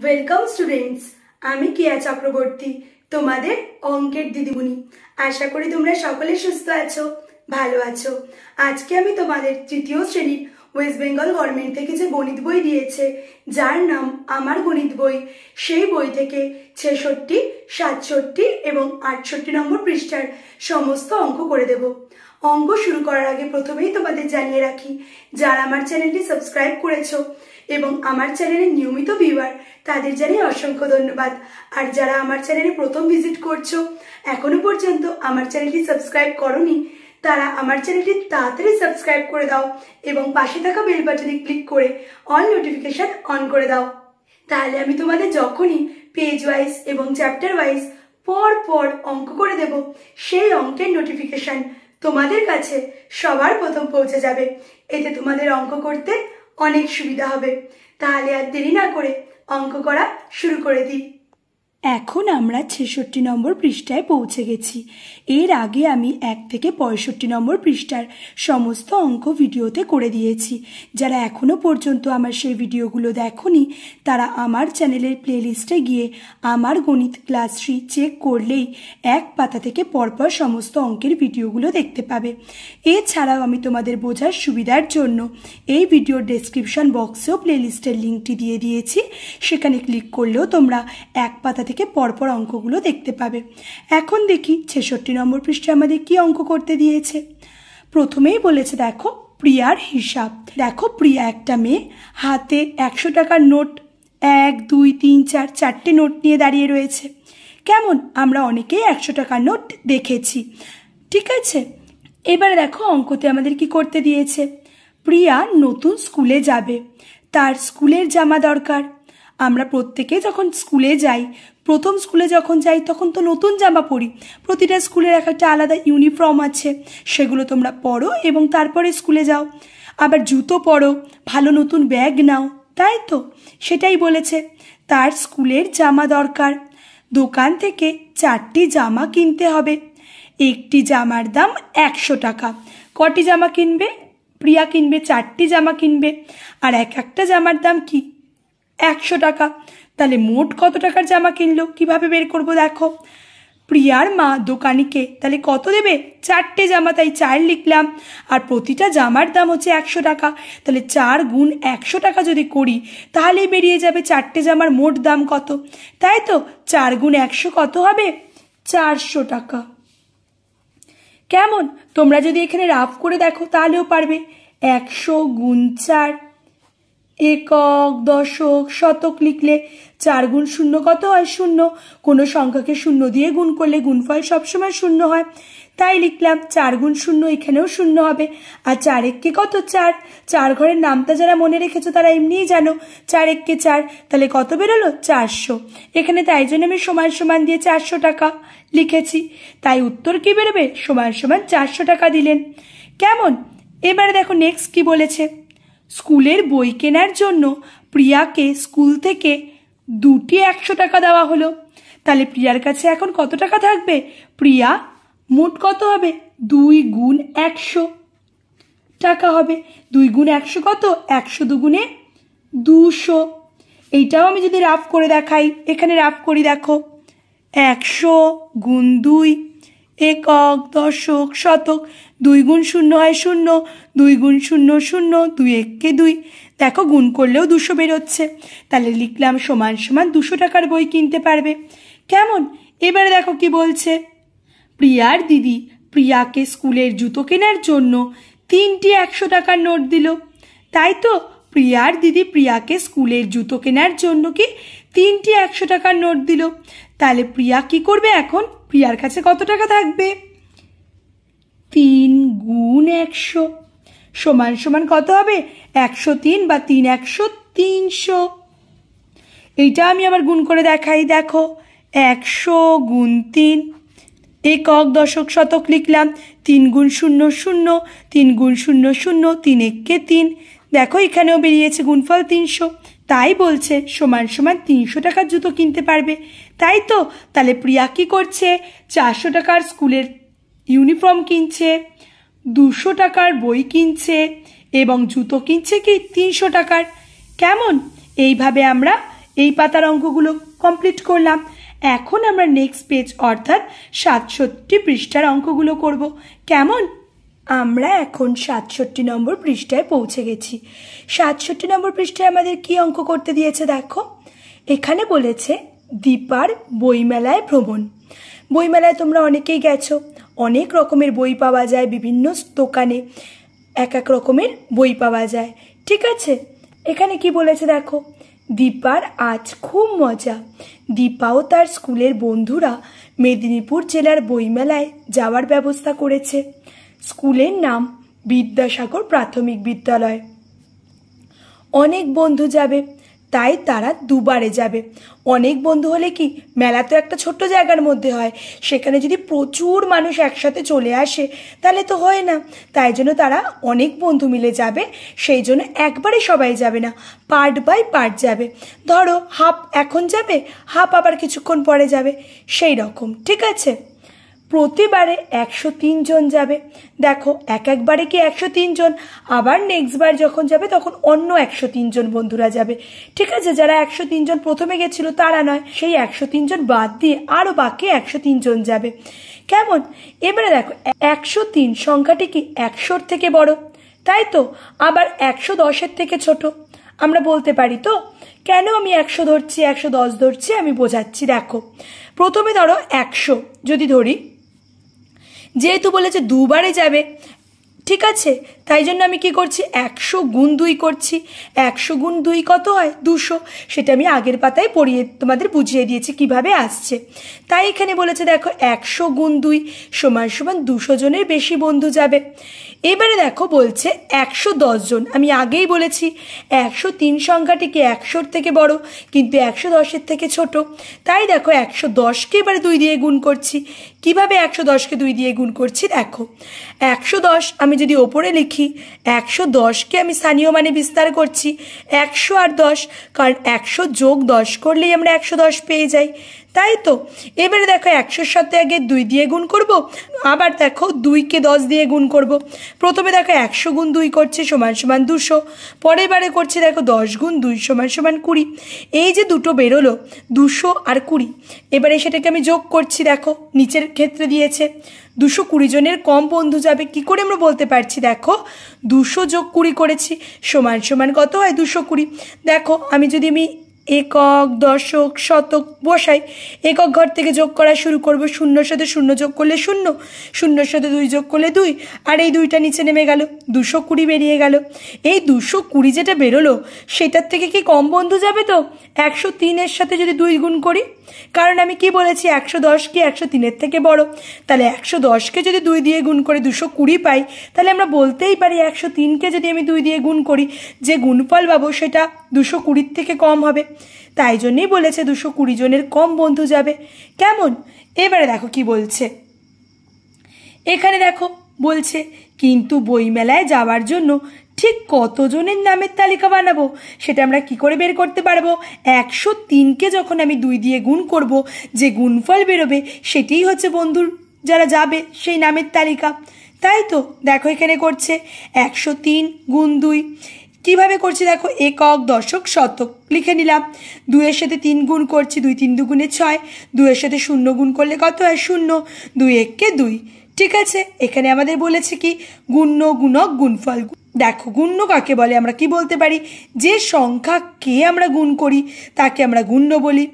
Welcome students আমি কেয়া চক্রবর্তী তোমাদের অঙ্কের দিদিমণি আশা করি তোমরা সকলে সুস্থ আছো ভালো আছো আজকে আমি তোমাদের তৃতীয় শ্রেণীর ওয়েস্ট বেঙ্গল গভর্নমেন্ট থেকে যে গণিত বই দিয়েছে যার নাম আমার গণিত বই সেই বই থেকে ছেষট্টি সাতষট্টি এবং আটষট্টি নম্বর পৃষ্ঠার সমস্ত অঙ্ক করে দেব অঙ্ক শুরু করার আগে প্রথমেই তোমাদের জানিয়ে রাখি যারা আমার চ্যানেলটি সাবস্ক্রাইব করেছো এবং আমার চ্যানেলে নিয়মিত ভিউয়ার তাদের জানি অসংখ্য ধন্যবাদ আর যারা আমার চ্যানেলে প্রথম ভিজিট করছো এখনো পর্যন্ত আমার চ্যানেলটি সাবস্ক্রাইব করনি তারা আমার চ্যানেলটি তাড়াতাড়ি সাবস্ক্রাইব করে দাও এবং পাশে থাকা বেল বাটনে ক্লিক করে অল নোটিফিকেশান অন করে দাও তাহলে আমি তোমাদের যখনই পেজ ওয়াইজ এবং চ্যাপ্টার ওয়াইজ পর পর অঙ্ক করে দেব সেই অঙ্কের নোটিফিকেশান তোমাদের কাছে সবার প্রথম পৌঁছে যাবে এতে তোমাদের অঙ্ক করতে অনেক সুবিধা হবে তাহলে আর দেরি না করে অঙ্ক করা শুরু করে দিই এখন আমরা ছেষট্টি নম্বর পৃষ্ঠায় পৌঁছে গেছি এর আগে আমি এক থেকে পঁয়ষট্টি নম্বর পৃষ্ঠার সমস্ত অঙ্ক ভিডিওতে করে দিয়েছি যারা এখনও পর্যন্ত আমার সেই ভিডিওগুলো দেখনি তারা আমার চ্যানেলের প্লেলিস্টে গিয়ে আমার গণিত ক্লাস থ্রি চেক করলেই এক পাতা থেকে পরপর সমস্ত অঙ্কের ভিডিওগুলো দেখতে পাবে এছাড়াও আমি তোমাদের বোঝার সুবিধার জন্য এই ভিডিওর ডেসক্রিপশন বক্সেও প্লেলিস্টের লিঙ্কটি দিয়ে দিয়েছি সেখানে ক্লিক করলেও তোমরা এক পাতা থেকে পরপর অঙ্কগুলো দেখতে পাবে এখন দেখি ছেষট্টি নম্বর পৃষ্ঠে আমাদের কি অঙ্ক করতে দিয়েছে প্রথমেই বলেছে দেখো প্রিয়ার হিসাব দেখো প্রিয়া একটা মেয়ে হাতে একশো টাকার নোট এক দুই তিন চার চারটে নোট নিয়ে দাঁড়িয়ে রয়েছে কেমন আমরা অনেকেই একশো টাকার নোট দেখেছি ঠিক আছে এবার দেখো অঙ্কতে আমাদের কি করতে দিয়েছে প্রিয়া নতুন স্কুলে যাবে তার স্কুলের জামা দরকার আমরা প্রত্যেকে যখন স্কুলে যাই প্রথম স্কুলে যখন যাই তখন তো নতুন জামা পরি প্রতিটা স্কুলের এক একটা আলাদা ইউনিফর্ম আছে সেগুলো তোমরা পরো এবং তারপরে স্কুলে যাও আবার জুতো পরো ভালো নতুন ব্যাগ নাও তাই তো সেটাই বলেছে তার স্কুলের জামা দরকার দোকান থেকে চারটি জামা কিনতে হবে একটি জামার দাম একশো টাকা কটি জামা কিনবে প্রিয়া কিনবে চারটি জামা কিনবে আর এক একটা জামার দাম কি একশো টাকা তাহলে মোট কত টাকার জামা কিনলো কিভাবে বের করব দেখো প্রিয়ার মা দোকানিকে তাহলে কত দেবে চারটে জামা তাই চার লিখলাম আর প্রতিটা জামার দাম হচ্ছে একশো টাকা তাহলে চার গুণ একশো টাকা যদি করি তাহলেই বেরিয়ে যাবে চারটে জামার মোট দাম কত তাই তো চার গুণ একশো কত হবে চারশো টাকা কেমন তোমরা যদি এখানে রাফ করে দেখো তাহলেও পারবে একশো গুণ চার একক দশক শতক লিখলে চার গুণ শূন্য কত হয় শূন্য কোনো সংখ্যাকে শূন্য দিয়ে গুণ করলে গুণফল সবসময় শূন্য হয় তাই লিখলাম চার গুণ শূন্য এখানেও শূন্য হবে আর চার এককে কত চার চার ঘরের নামটা যারা মনে রেখেছো তারা এমনিই জানো চার এককে চার তাহলে কত বেরোলো চারশো এখানে তাই জন্য আমি সমান সমান দিয়ে চারশো টাকা লিখেছি তাই উত্তর কি বেরোবে সমান সমান চারশো টাকা দিলেন কেমন এবারে দেখো নেক্সট কি বলেছে স্কুলের বই কেনার জন্য প্রিয়াকে স্কুল থেকে দুটি একশো টাকা দেওয়া হলো তাহলে প্রিয়ার কাছে এখন কত টাকা থাকবে প্রিয়া মোট কত হবে দুই গুণ একশো টাকা হবে দুই গুণ একশো কত একশো দুগুণে দুশো এইটাও আমি যদি রাফ করে দেখাই এখানে রাফ করি দেখো একশো গুণ দুই একক দশক শতক দুই গুণ শূন্য হয় শূন্য দুই গুণ শূন্য শূন্য দুই এককে দুই দেখো গুণ করলেও দুশো বেরোচ্ছে তাহলে লিখলাম সমান সমান দুশো টাকার বই কিনতে পারবে কেমন এবারে দেখো কি বলছে প্রিয়ার দিদি প্রিয়াকে স্কুলের জুতো কেনার জন্য তিনটি একশো টাকার নোট দিল তাই তো প্রিয়ার দিদি প্রিয়াকে স্কুলের জুতো কেনার জন্য কি তিনটি একশো টাকার নোট দিল তাহলে প্রিয়া কি করবে এখন প্রিয়ার কাছে কত টাকা থাকবে তিন গুণ একশো সমান সমান কত হবে একশো তিন বা তিন একশো তিনশো এইটা আমি আবার গুণ করে দেখাই দেখো একশো গুণ তিন একক দশক শতক লিখলাম তিন গুণ শূন্য শূন্য তিন গুণ শূন্য শূন্য তিন এককে তিন দেখো এখানেও বেরিয়েছে গুণফল তিনশো তাই বলছে সমান সমান তিনশো টাকার জুতো কিনতে পারবে তাই তো তাহলে প্রিয়া কী করছে চারশো টাকার স্কুলের ইউনিফর্ম কিনছে দুশো টাকার বই কিনছে এবং জুতো কিনছে কি তিনশো টাকার কেমন এইভাবে আমরা এই পাতার অঙ্কগুলো কমপ্লিট করলাম এখন আমরা নেক্সট পেজ অর্থাৎ সাতষট্টি পৃষ্ঠার অঙ্কগুলো করব কেমন আমরা এখন সাতষট্টি নম্বর পৃষ্ঠায় পৌঁছে গেছি সাতষট্টি নম্বর পৃষ্ঠায় আমাদের কি অঙ্ক করতে দিয়েছে দেখো এখানে বলেছে দীপার বইমেলায় ভ্রমণ বইমেলায় তোমরা অনেকেই গেছো অনেক রকমের বই পাওয়া যায় বিভিন্ন দোকানে এক এক রকমের বই পাওয়া যায় ঠিক আছে এখানে কি বলেছে দেখো দীপার আজ খুব মজা দীপা ও তার স্কুলের বন্ধুরা মেদিনীপুর জেলার বইমেলায় যাওয়ার ব্যবস্থা করেছে স্কুলের নাম বিদ্যাসাগর প্রাথমিক বিদ্যালয় অনেক বন্ধু যাবে তাই তারা দুবারে যাবে অনেক বন্ধু হলে কি মেলা তো একটা ছোট্ট জায়গার মধ্যে হয় সেখানে যদি প্রচুর মানুষ একসাথে চলে আসে তাহলে তো হয় না তাই জন্য তারা অনেক বন্ধু মিলে যাবে সেই জন্য একবারে সবাই যাবে না পার্ট বাই পার্ট যাবে ধরো হাফ এখন যাবে হাফ আবার কিছুক্ষণ পরে যাবে সেই রকম ঠিক আছে প্রতিবারে একশো জন যাবে দেখো এক একবারে কি একশো জন আবার নেক্সট বার যখন যাবে তখন অন্য একশো জন বন্ধুরা যাবে ঠিক আছে যারা একশো জন প্রথমে গেছিল তারা নয় সেই একশো জন বাদ দিয়ে আরও বাকি একশো জন যাবে কেমন এবারে দেখো একশো তিন সংখ্যাটি কি একশোর থেকে বড় তাই তো আবার একশো দশের থেকে ছোট আমরা বলতে পারি তো কেন আমি একশো ধরছি একশো দশ ধরছি আমি বোঝাচ্ছি দেখো প্রথমে ধরো একশো যদি ধরি যেহেতু বলেছে দুবারে যাবে ঠিক আছে তাই জন্য আমি কি করছি একশো গুণ দুই করছি একশো গুণ দুই কত হয় দুশো সেটা আমি আগের পাতায় পড়িয়ে তোমাদের বুঝিয়ে দিয়েছি কিভাবে আসছে তাই এখানে বলেছে দেখো একশো গুণ দুই সমান সমান দুশো জনের বেশি বন্ধু যাবে এবারে দেখো বলছে একশো জন আমি আগেই বলেছি একশো তিন সংখ্যাটি কি একশোর থেকে বড় কিন্তু একশো দশের থেকে ছোট তাই দেখো একশো দশকে এবারে দুই দিয়ে গুণ করছি কিভাবে একশো দশকে দুই দিয়ে গুণ করছি দেখো একশো দশ আমি যদি ওপরে লিখি একশো দশকে আমি স্থানীয় মানে বিস্তার করছি একশো আর দশ কারণ একশো যোগ দশ করলেই আমরা একশো দশ পেয়ে যাই তাই তো এবারে দেখো একশোর সাথে আগে দুই দিয়ে গুণ করব আবার দেখো দুইকে দশ দিয়ে গুণ করব প্রথমে দেখো একশো গুণ দুই করছে সমান সমান দুশো পরের বারে করছে দেখো দশ গুণ দুই সমান সমান কুড়ি এই যে দুটো বেরোলো দুশো আর কুড়ি এবারে সেটাকে আমি যোগ করছি দেখো নিচের ক্ষেত্রে দিয়েছে দুশো কুড়ি জনের কম বন্ধু যাবে কি করে আমরা বলতে পারছি দেখো দুশো যোগ কুড়ি করেছি সমান সমান কত হয় দুশো কুড়ি দেখো আমি যদি আমি একক দশক শতক বসাই একক ঘর থেকে যোগ করা শুরু করব শূন্যর সাথে শূন্য যোগ করলে শূন্য শূন্যর সাথে দুই যোগ করলে দুই আর এই দুইটা নিচে নেমে গেল দুশো কুড়ি বেরিয়ে গেল এই দুশো কুড়ি যেটা বেরোলো সেটার থেকে কি কম বন্ধু যাবে তো একশো তিনের সাথে যদি দুই গুণ করি কারণ আমি কি বলেছি একশো দশ কি একশো তিনের থেকে বড় তাহলে একশো দশকে যদি দুই দিয়ে গুণ করে দুশো কুড়ি পাই তাহলে আমরা বলতেই পারি একশো তিনকে যদি আমি দুই দিয়ে গুণ করি যে গুণফল পাবো সেটা দুশো কুড়ির থেকে কম হবে তাই জন্যেই বলেছে দুশো কুড়ি জনের কম বন্ধু যাবে কেমন এবারে দেখো কি বলছে এখানে দেখো বলছে কিন্তু বইমেলায় যাওয়ার জন্য ঠিক কতজনের নামের তালিকা বানাবো সেটা আমরা কি করে বের করতে পারবো একশো তিনকে যখন আমি দুই দিয়ে গুণ করব যে গুণফল বেরোবে সেটিই হচ্ছে বন্ধুর যারা যাবে সেই নামের তালিকা তাই তো দেখো এখানে করছে একশো তিন গুণ দুই কিভাবে করছি দেখো একক দশক শতক লিখে নিলাম দুইয়ের সাথে তিন গুণ করছি দুই তিন দুগুণে ছয় দুইয়ের সাথে শূন্য গুণ করলে কত হয় শূন্য দুই এককে দুই ঠিক আছে এখানে আমাদের বলেছে কি গুণ্য গুণক গুণফল দেখো গুণ্য কাকে বলে আমরা কি বলতে পারি যে সংখ্যা কে আমরা গুণ করি তাকে আমরা গুণ্য বলি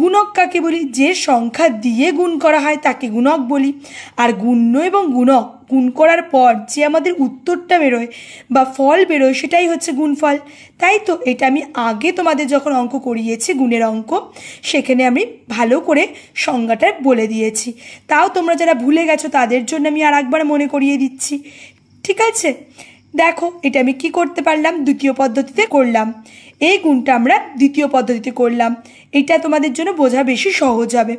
গুণক কাকে বলি যে সংখ্যা দিয়ে গুণ করা হয় তাকে গুণক বলি আর গুণ্য এবং গুণক গুণ করার পর যে আমাদের উত্তরটা বেরোয় বা ফল বেরোয় সেটাই হচ্ছে গুণফল তাই তো এটা আমি আগে তোমাদের যখন অঙ্ক করিয়েছি গুণের অঙ্ক সেখানে আমি ভালো করে সংজ্ঞাটা বলে দিয়েছি তাও তোমরা যারা ভুলে গেছো তাদের জন্য আমি আর একবার মনে করিয়ে দিচ্ছি ঠিক আছে দেখো এটা আমি কি করতে পারলাম দ্বিতীয় পদ্ধতিতে করলাম এই গুণটা আমরা দ্বিতীয় পদ্ধতিতে করলাম এটা তোমাদের জন্য বোঝা বেশি সহজ হবে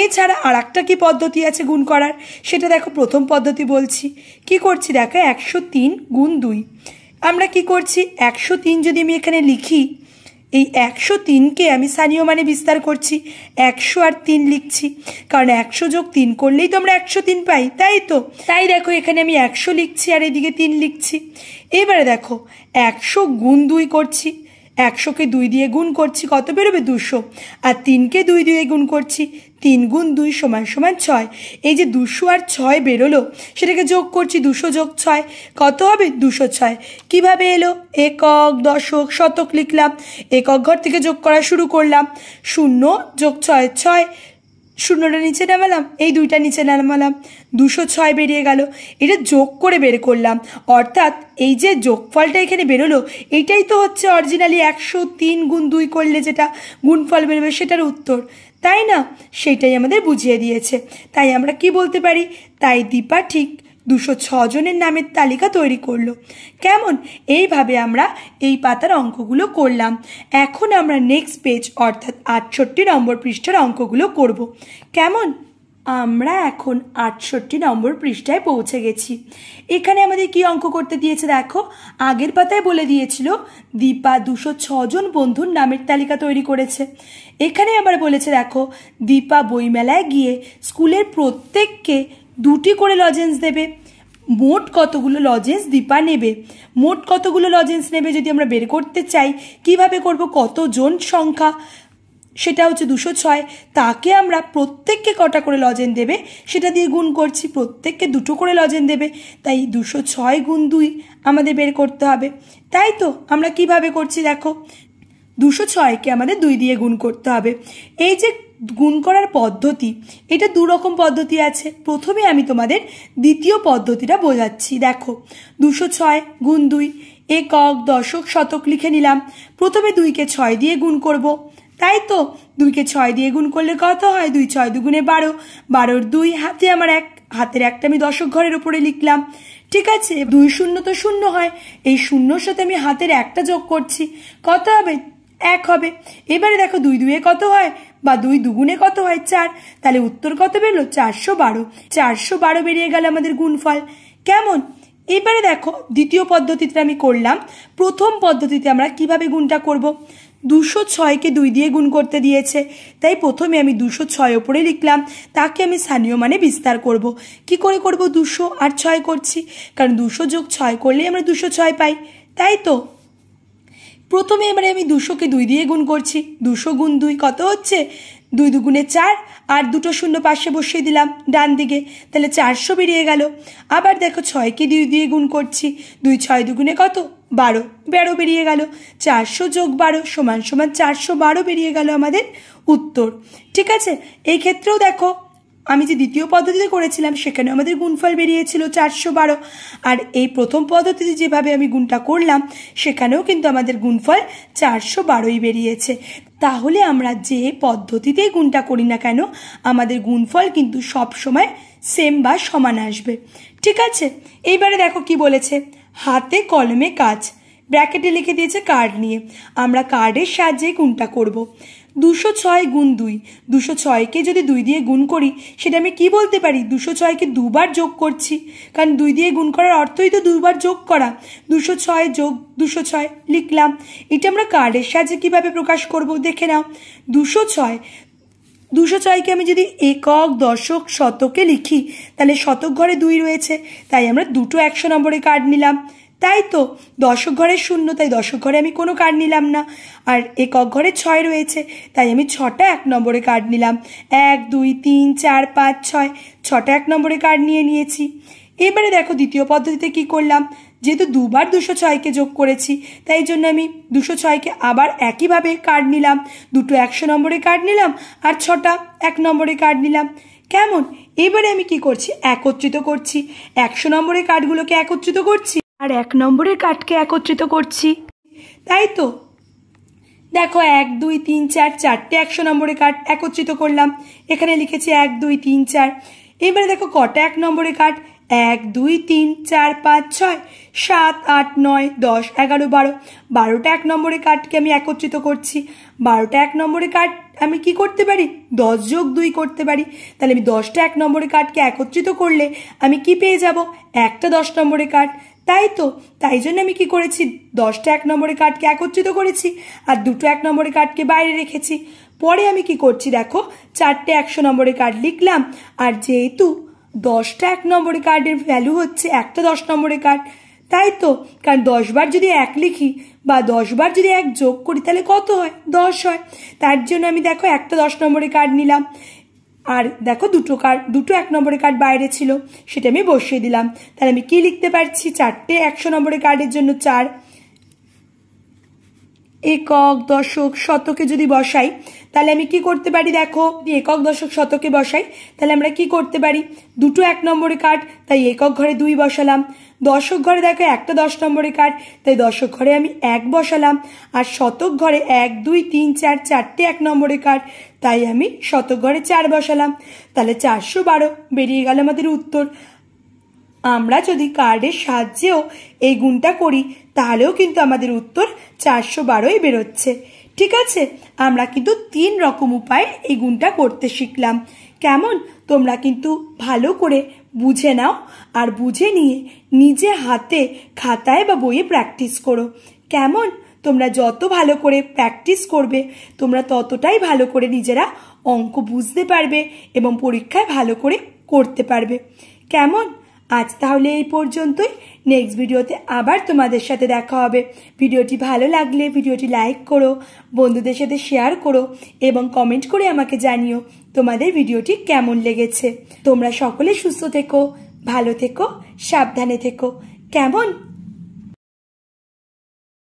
এছাড়া আর একটা কী পদ্ধতি আছে গুণ করার সেটা দেখো প্রথম পদ্ধতি বলছি কি করছি দেখো একশো তিন গুণ দুই আমরা কি করছি একশো তিন যদি আমি এখানে লিখি এই একশো তিনকে আমি স্থানীয় মানে বিস্তার করছি একশো আর তিন লিখছি কারণ একশো যোগ তিন করলেই তো আমরা একশো তিন পাই তাই তো তাই দেখো এখানে আমি একশো লিখছি আর এদিকে তিন লিখছি এবারে দেখো একশো গুণ দুই করছি একশোকে দুই দিয়ে গুণ করছি কত বেরোবে দুশো আর তিনকে দুই দিয়ে গুণ করছি তিন গুণ দুই সমান সমান ছয় এই যে দুশো আর ছয় বেরোলো সেটাকে যোগ করছি দুশো যোগ ছয় কত হবে দুশো ছয় কীভাবে এলো একক দশক শতক লিখলাম একক ঘর থেকে যোগ করা শুরু করলাম শূন্য যোগ ছয় ছয় শূন্যটা নিচে নামালাম এই দুইটা নিচে নামালাম দুশো ছয় বেরিয়ে গেল এটা যোগ করে বের করলাম অর্থাৎ এই যে যোগফলটা এখানে বেরোলো এটাই তো হচ্ছে অরিজিনালি একশো তিন গুণ দুই করলে যেটা গুণফল বেরোবে সেটার উত্তর তাই না সেটাই আমাদের বুঝিয়ে দিয়েছে তাই আমরা কি বলতে পারি তাই দীপা ঠিক দুশো জনের নামের তালিকা তৈরি করলো কেমন এইভাবে আমরা এই পাতার অঙ্কগুলো করলাম এখন আমরা নেক্সট পেজ অর্থাৎ আটষট্টি নম্বর পৃষ্ঠার অঙ্কগুলো করব কেমন আমরা এখন আটষট্টি নম্বর পৃষ্ঠায় পৌঁছে গেছি এখানে আমাদের কি অঙ্ক করতে দিয়েছে দেখো আগের পাতায় বলে দিয়েছিল দীপা দুশো ছজন বন্ধুর নামের তালিকা তৈরি করেছে এখানে আবার বলেছে দেখো দীপা বইমেলায় গিয়ে স্কুলের প্রত্যেককে দুটি করে লজেন্স দেবে মোট কতগুলো লজেন্স দীপা নেবে মোট কতগুলো লজেন্স নেবে যদি আমরা বের করতে চাই কিভাবে করব কতজন সংখ্যা সেটা হচ্ছে দুশো ছয় তাকে আমরা প্রত্যেককে কটা করে লজেন দেবে সেটা দিয়ে গুণ করছি প্রত্যেককে দুটো করে লজেন দেবে তাই দুশো ছয় গুণ দুই আমাদের বের করতে হবে তাই তো আমরা কিভাবে করছি দেখো দুশো ছয়কে আমাদের দুই দিয়ে গুণ করতে হবে এই যে গুণ করার পদ্ধতি এটা দু রকম পদ্ধতি আছে প্রথমে আমি তোমাদের দ্বিতীয় পদ্ধতিটা বোঝাচ্ছি দেখো দুশো ছয় গুণ দুই একক দশক শতক লিখে নিলাম প্রথমে দুইকে ছয় দিয়ে গুণ করবো তাই তো দুইকে ছয় দিয়ে গুণ করলে কত হয় দুই ছয় দুগুণে বারো বারোর দুই হাতে আমার এক হাতের একটা আমি দশক ঘরের উপরে লিখলাম ঠিক আছে দুই শূন্য তো শূন্য হয় এই শূন্যর সাথে আমি হাতের একটা যোগ করছি কত হবে এক হবে এবারে দেখো দুই দুয়ে কত হয় বা দুই দুগুণে কত হয় চার তাহলে উত্তর কত বেরলো চারশো বারো চারশো বারো বেরিয়ে গেল আমাদের গুণফল কেমন এবারে দেখো দ্বিতীয় পদ্ধতিতে আমি করলাম প্রথম পদ্ধতিতে আমরা কিভাবে গুণটা করব। দুশো ছয়কে দুই দিয়ে গুণ করতে দিয়েছে তাই প্রথমে আমি দুশো ছয় ওপরে লিখলাম তাকে আমি স্থানীয় মানে বিস্তার করব। কি করে করব দুশো আর ছয় করছি কারণ দুশো যোগ ছয় করলেই আমরা দুশো ছয় পাই তাই তো প্রথমে এবারে আমি দুশোকে দুই দিয়ে গুণ করছি দুশো গুণ দুই কত হচ্ছে দুই দুগুণে চার আর দুটো শূন্য পাশে বসিয়ে দিলাম ডান দিকে তাহলে চারশো বেরিয়ে গেল আবার দেখো ছয়কে দুই দিয়ে গুণ করছি দুই ছয় দুগুণে কত বারো বারো বেরিয়ে গেল চারশো যোগ বারো সমান সমান চারশো বারো বেরিয়ে গেল আমাদের উত্তর ঠিক আছে এই ক্ষেত্রেও দেখো আমি যে দ্বিতীয় পদ্ধতিতে করেছিলাম সেখানে আমাদের গুণফল বেরিয়েছিল চারশো বারো আর এই প্রথম পদ্ধতিতে যেভাবে আমি গুণটা করলাম সেখানেও কিন্তু আমাদের গুণফল চারশো বারোই বেরিয়েছে তাহলে আমরা যে পদ্ধতিতেই গুণটা করি না কেন আমাদের গুণফল কিন্তু সবসময় সেম বা সমান আসবে ঠিক আছে এইবারে দেখো কি বলেছে হাতে কলমে কাজ ব্র্যাকেটে লিখে দিয়েছে কার্ড নিয়ে আমরা কার্ডের সাহায্যে গুণটা করব। দুশো ছয় গুণ দুই দুশো ছয়কে যদি দুই দিয়ে গুণ করি সেটা আমি কি বলতে পারি দুশো ছয়কে দুবার যোগ করছি কারণ দুই দিয়ে গুণ করার অর্থই তো দুবার যোগ করা দুশো ছয় যোগ দুশো ছয় লিখলাম এটা আমরা কার্ডের সাহায্যে কিভাবে প্রকাশ করব দেখে নাও দুশো ছয় দুশো ছয়কে আমি যদি একক দশক শতকে লিখি তাহলে শতক ঘরে দুই রয়েছে তাই আমরা দুটো একশো নম্বরে কার্ড নিলাম তাই তো দশক ঘরে শূন্য তাই দশক ঘরে আমি কোনো কার্ড নিলাম না আর একক ঘরে ছয় রয়েছে তাই আমি ছটা এক নম্বরে কার্ড নিলাম এক দুই তিন চার পাঁচ ছয় ছটা এক নম্বরে কার্ড নিয়ে নিয়েছি এবারে দেখো দ্বিতীয় পদ্ধতিতে কি করলাম যেহেতু দুবার দুশো ছয়কে যোগ করেছি তাই জন্য আমি দুশো ছয়কে আবার একইভাবে কার্ড নিলাম দুটো একশো নম্বরে কার্ড নিলাম আর ছটা এক নম্বরে কার্ড নিলাম কেমন এবারে আমি কি করছি একত্রিত করছি একশো নম্বরের কার্ডগুলোকে একত্রিত করছি আর এক নম্বরের কার্ডকে একত্রিত করছি তাই তো দেখো এক দুই তিন চার চারটে একশো নম্বরের কার্ড একত্রিত করলাম এখানে লিখেছি এক দুই তিন চার এবারে দেখো কটা এক নম্বরের কার্ড এক দুই তিন চার পাঁচ ছয় সাত আট নয় দশ এগারো বারো বারোটা এক নম্বরে কার্ডকে আমি একত্রিত করছি বারোটা এক নম্বরে কার্ড আমি কি করতে পারি দশ যোগ দুই করতে পারি তাহলে আমি দশটা এক নম্বরে কার্ডকে একত্রিত করলে আমি কি পেয়ে যাব একটা দশ নম্বরে কার্ড তাই তো তাই জন্য আমি কি করেছি দশটা এক নম্বরে কার্ডকে একত্রিত করেছি আর দুটো এক নম্বরে কার্ডকে বাইরে রেখেছি পরে আমি কি করছি দেখো চারটে একশো নম্বরে কার্ড লিখলাম আর যেহেতু দশটা এক নম্বরের কার্ডের ভ্যালু হচ্ছে একটা দশ নম্বরের কার্ড তাই তো কারণ দশবার যদি এক লিখি বা দশবার যদি এক যোগ করি তাহলে কত হয় দশ হয় তার জন্য আমি দেখো একটা দশ নম্বরের কার্ড নিলাম আর দেখো দুটো কার্ড দুটো এক নম্বরের কার্ড বাইরে ছিল সেটা আমি বসিয়ে দিলাম তাহলে আমি কি লিখতে পারছি চারটে একশো নম্বরের কার্ডের জন্য চার একক দশক শতকে যদি বসাই তাহলে আমি কি করতে পারি দেখো একক দশক শতকে বসাই তাহলে আমরা কি করতে পারি দুটো এক নম্বরে কাঠ তাই একক ঘরে দুই বসালাম দশক ঘরে দেখো একটা দশ নম্বরে কাঠ তাই দশক ঘরে আমি এক বসালাম আর শতক ঘরে এক দুই তিন চার চারটে এক নম্বরে কাঠ তাই আমি শতক ঘরে চার বসালাম তাহলে চারশো বারো বেরিয়ে গেল আমাদের উত্তর আমরা যদি কার্ডের সাহায্যেও এই গুণটা করি তাহলেও কিন্তু আমাদের উত্তর চারশো বারোই বেরোচ্ছে ঠিক আছে আমরা কিন্তু তিন রকম উপায়ে এই গুণটা করতে শিখলাম কেমন তোমরা কিন্তু ভালো করে বুঝে নাও আর বুঝে নিয়ে নিজে হাতে খাতায় বা বইয়ে প্র্যাকটিস করো কেমন তোমরা যত ভালো করে প্র্যাকটিস করবে তোমরা ততটাই ভালো করে নিজেরা অঙ্ক বুঝতে পারবে এবং পরীক্ষায় ভালো করে করতে পারবে কেমন আজ তাহলে এই পর্যন্তই নেক্সট ভিডিওতে আবার তোমাদের সাথে দেখা হবে ভিডিওটি ভালো লাগলে ভিডিওটি লাইক করো বন্ধুদের সাথে শেয়ার করো এবং কমেন্ট করে আমাকে জানিও তোমাদের ভিডিওটি কেমন লেগেছে তোমরা সকলে সুস্থ থেকো ভালো থেকো সাবধানে থেকো কেমন